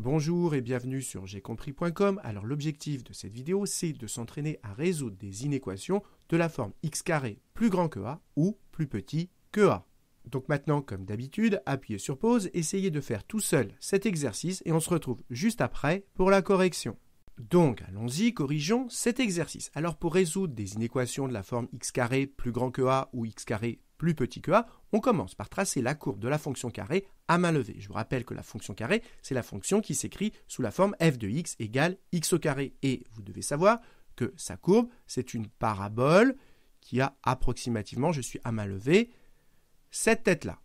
Bonjour et bienvenue sur compris.com. Alors l'objectif de cette vidéo, c'est de s'entraîner à résoudre des inéquations de la forme x carré plus grand que a ou plus petit que a. Donc maintenant, comme d'habitude, appuyez sur pause, essayez de faire tout seul cet exercice et on se retrouve juste après pour la correction. Donc allons-y, corrigeons cet exercice. Alors pour résoudre des inéquations de la forme x carré plus grand que a ou x carré plus petit que a, on commence par tracer la courbe de la fonction carré à main levée. Je vous rappelle que la fonction carré, c'est la fonction qui s'écrit sous la forme f de x égale x au carré. Et vous devez savoir que sa courbe, c'est une parabole qui a approximativement, je suis à main levée, cette tête-là.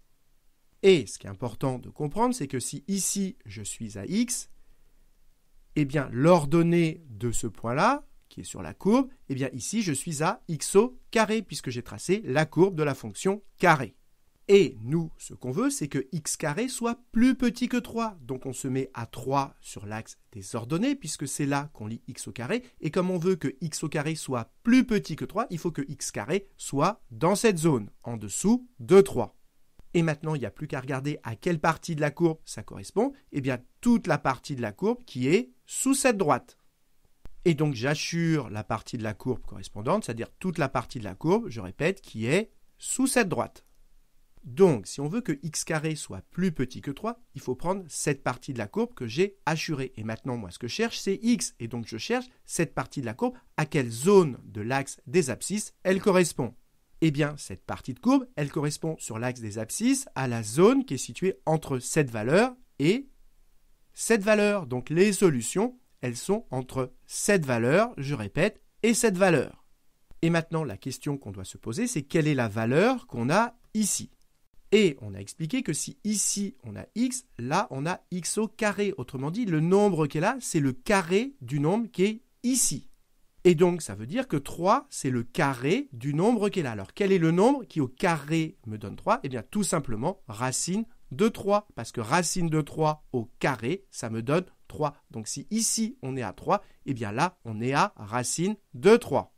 Et ce qui est important de comprendre, c'est que si ici je suis à x, eh bien l'ordonnée de ce point-là, qui est sur la courbe, eh bien ici je suis à au carré puisque j'ai tracé la courbe de la fonction carré. Et nous, ce qu'on veut, c'est que x carré soit plus petit que 3. Donc on se met à 3 sur l'axe des ordonnées, puisque c'est là qu'on lit x au carré. Et comme on veut que x au carré soit plus petit que 3, il faut que x carré soit dans cette zone, en dessous de 3. Et maintenant, il n'y a plus qu'à regarder à quelle partie de la courbe ça correspond. Eh bien, toute la partie de la courbe qui est sous cette droite. Et donc j'assure la partie de la courbe correspondante, c'est-à-dire toute la partie de la courbe, je répète, qui est sous cette droite. Donc si on veut que x carré soit plus petit que 3, il faut prendre cette partie de la courbe que j'ai assurée. Et maintenant moi ce que je cherche c'est x, et donc je cherche cette partie de la courbe à quelle zone de l'axe des abscisses elle correspond. Eh bien cette partie de courbe, elle correspond sur l'axe des abscisses à la zone qui est située entre cette valeur et cette valeur. Donc les solutions elles sont entre cette valeur, je répète, et cette valeur. Et maintenant, la question qu'on doit se poser, c'est quelle est la valeur qu'on a ici Et on a expliqué que si ici on a x, là on a x au carré. Autrement dit, le nombre qui est là, c'est le carré du nombre qui est ici. Et donc, ça veut dire que 3, c'est le carré du nombre qui est là. Alors, quel est le nombre qui au carré me donne 3 Eh bien, tout simplement, racine de 3, parce que racine de 3 au carré, ça me donne 3. Donc si ici on est à 3, eh bien là on est à racine de 3.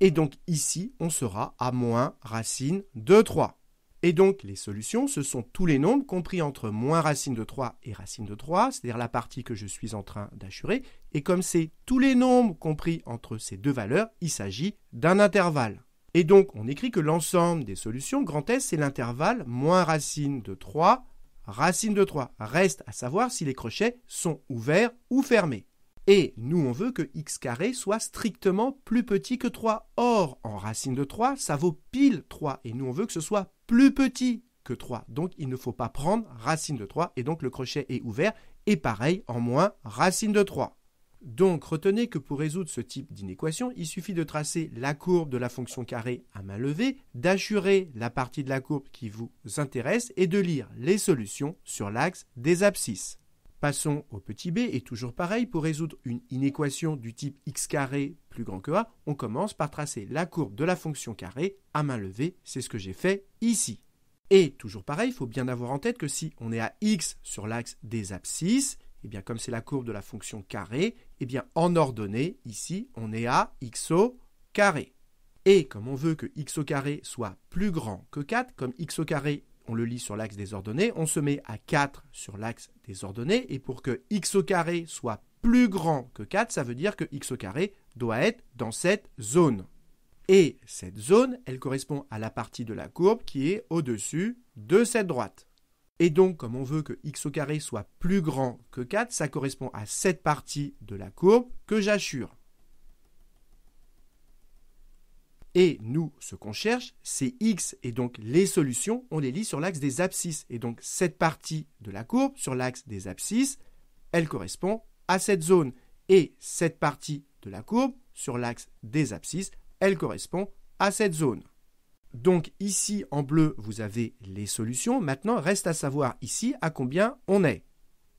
Et donc ici on sera à moins racine de 3. Et donc les solutions, ce sont tous les nombres compris entre moins racine de 3 et racine de 3, c'est-à-dire la partie que je suis en train d'assurer. Et comme c'est tous les nombres compris entre ces deux valeurs, il s'agit d'un intervalle. Et donc on écrit que l'ensemble des solutions, grand S, c'est l'intervalle moins racine de 3 racine de 3. Reste à savoir si les crochets sont ouverts ou fermés. Et nous, on veut que x carré soit strictement plus petit que 3. Or, en racine de 3, ça vaut pile 3. Et nous, on veut que ce soit plus petit que 3. Donc, il ne faut pas prendre racine de 3. Et donc, le crochet est ouvert. Et pareil, en moins, racine de 3. Donc retenez que pour résoudre ce type d'inéquation, il suffit de tracer la courbe de la fonction carrée à main levée, d'assurer la partie de la courbe qui vous intéresse et de lire les solutions sur l'axe des abscisses. Passons au petit b et toujours pareil, pour résoudre une inéquation du type x carré plus grand que a, on commence par tracer la courbe de la fonction carrée à main levée, c'est ce que j'ai fait ici. Et toujours pareil, il faut bien avoir en tête que si on est à x sur l'axe des abscisses, eh bien, comme c'est la courbe de la fonction carré, eh bien, en ordonnée, ici, on est à au carré. Et comme on veut que x au carré soit plus grand que 4, comme x au carré, on le lit sur l'axe des ordonnées, on se met à 4 sur l'axe des ordonnées, et pour que x au carré soit plus grand que 4, ça veut dire que x au carré doit être dans cette zone. Et cette zone, elle correspond à la partie de la courbe qui est au-dessus de cette droite. Et donc, comme on veut que x au carré soit plus grand que 4, ça correspond à cette partie de la courbe que j'assure. Et nous, ce qu'on cherche, c'est x, et donc les solutions, on les lit sur l'axe des abscisses. Et donc cette partie de la courbe, sur l'axe des abscisses, elle correspond à cette zone. Et cette partie de la courbe, sur l'axe des abscisses, elle correspond à cette zone. Donc ici, en bleu, vous avez les solutions. Maintenant, reste à savoir ici à combien on est.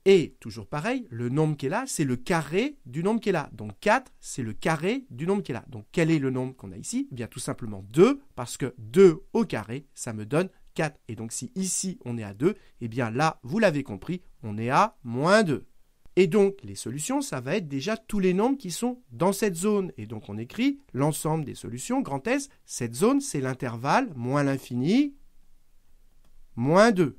Et toujours pareil, le nombre qui est là, c'est le carré du nombre qui est là. Donc 4, c'est le carré du nombre qui est là. Donc quel est le nombre qu'on a ici eh bien tout simplement 2, parce que 2 au carré, ça me donne 4. Et donc si ici on est à 2, eh bien là, vous l'avez compris, on est à moins 2. Et donc, les solutions, ça va être déjà tous les nombres qui sont dans cette zone. Et donc, on écrit l'ensemble des solutions, grand S, cette zone, c'est l'intervalle moins l'infini, moins 2.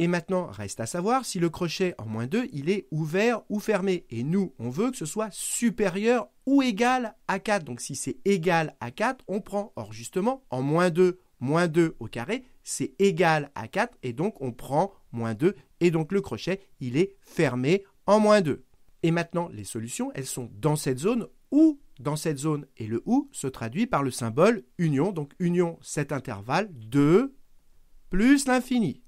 Et maintenant, reste à savoir si le crochet en moins 2, il est ouvert ou fermé. Et nous, on veut que ce soit supérieur ou égal à 4. Donc si c'est égal à 4, on prend. Or justement, en moins 2, moins 2 au carré, c'est égal à 4 et donc on prend moins 2 et donc le crochet il est fermé en moins 2. Et maintenant les solutions elles sont dans cette zone ou dans cette zone et le ou se traduit par le symbole union donc union cet intervalle 2 plus l'infini.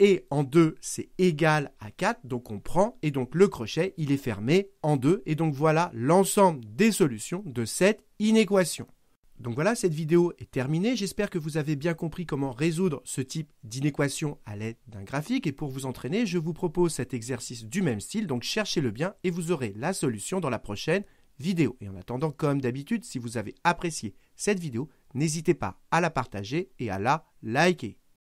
Et en 2, c'est égal à 4, donc on prend, et donc le crochet, il est fermé en 2, et donc voilà l'ensemble des solutions de cette inéquation. Donc voilà, cette vidéo est terminée. J'espère que vous avez bien compris comment résoudre ce type d'inéquation à l'aide d'un graphique. Et pour vous entraîner, je vous propose cet exercice du même style. Donc cherchez-le bien et vous aurez la solution dans la prochaine vidéo. Et en attendant, comme d'habitude, si vous avez apprécié cette vidéo, n'hésitez pas à la partager et à la liker.